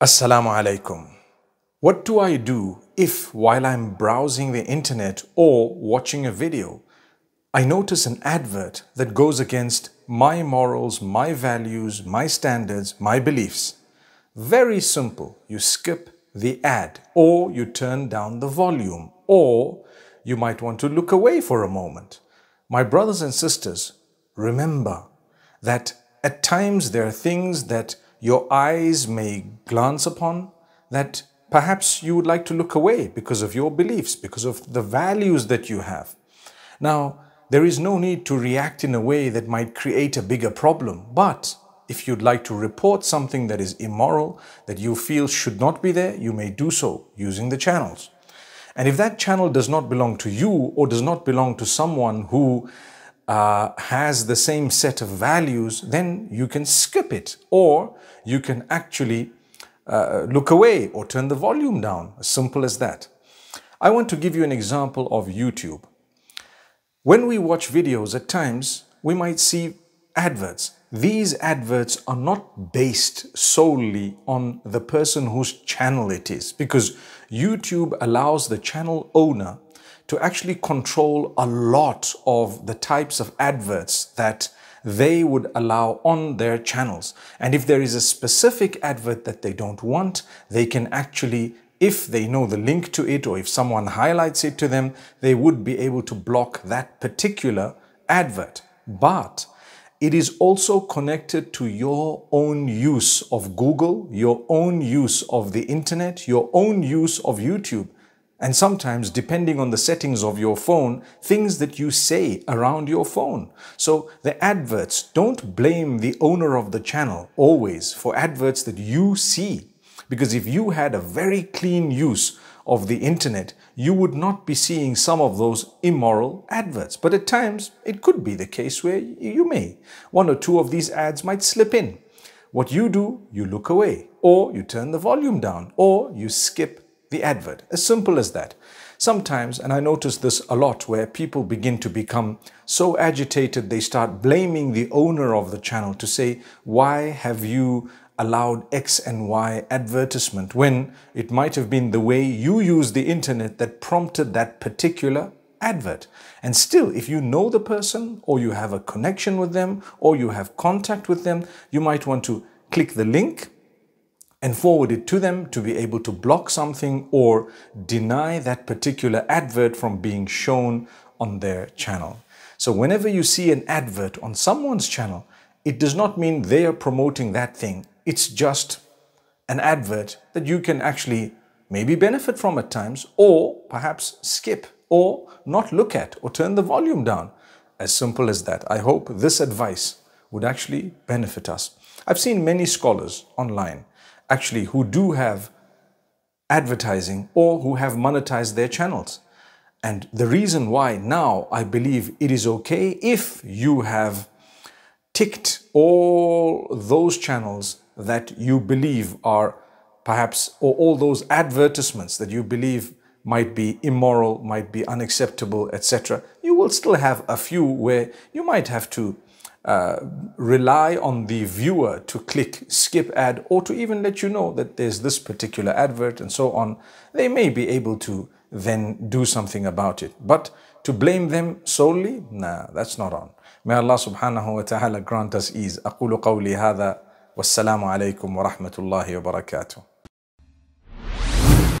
Assalamu alaikum. What do I do if while I'm browsing the internet or watching a video, I notice an advert that goes against my morals, my values, my standards, my beliefs? Very simple. You skip the ad or you turn down the volume or you might want to look away for a moment. My brothers and sisters, remember that at times there are things that your eyes may glance upon that perhaps you would like to look away because of your beliefs, because of the values that you have. Now, there is no need to react in a way that might create a bigger problem, but if you'd like to report something that is immoral, that you feel should not be there, you may do so using the channels. And if that channel does not belong to you or does not belong to someone who uh, has the same set of values, then you can skip it or you can actually uh, look away or turn the volume down. As simple as that. I want to give you an example of YouTube. When we watch videos at times, we might see adverts. These adverts are not based solely on the person whose channel it is because YouTube allows the channel owner to actually control a lot of the types of adverts that they would allow on their channels. And if there is a specific advert that they don't want, they can actually if they know the link to it or if someone highlights it to them, they would be able to block that particular advert. But it is also connected to your own use of Google, your own use of the internet, your own use of YouTube. And sometimes, depending on the settings of your phone, things that you say around your phone. So the adverts, don't blame the owner of the channel always for adverts that you see. Because if you had a very clean use of the internet, you would not be seeing some of those immoral adverts. But at times, it could be the case where you may. One or two of these ads might slip in. What you do, you look away, or you turn the volume down, or you skip the advert. As simple as that. Sometimes, and I notice this a lot, where people begin to become so agitated they start blaming the owner of the channel to say, why have you allowed X and Y advertisement when it might have been the way you use the internet that prompted that particular advert. And still, if you know the person or you have a connection with them or you have contact with them, you might want to click the link and forward it to them to be able to block something or deny that particular advert from being shown on their channel. So whenever you see an advert on someone's channel, it does not mean they are promoting that thing. It's just an advert that you can actually maybe benefit from at times or perhaps skip or not look at or turn the volume down. As simple as that. I hope this advice would actually benefit us. I've seen many scholars online actually who do have advertising or who have monetized their channels. And the reason why now I believe it is okay if you have ticked all those channels that you believe are perhaps, or all those advertisements that you believe might be immoral, might be unacceptable, etc., you will still have a few where you might have to uh, rely on the viewer to click skip ad or to even let you know that there's this particular advert and so on, they may be able to then do something about it. But to blame them solely, nah, that's not on. May Allah subhanahu wa ta'ala grant us ease. أقول قولي هذا والسلام عليكم ورحمة الله وبركاته.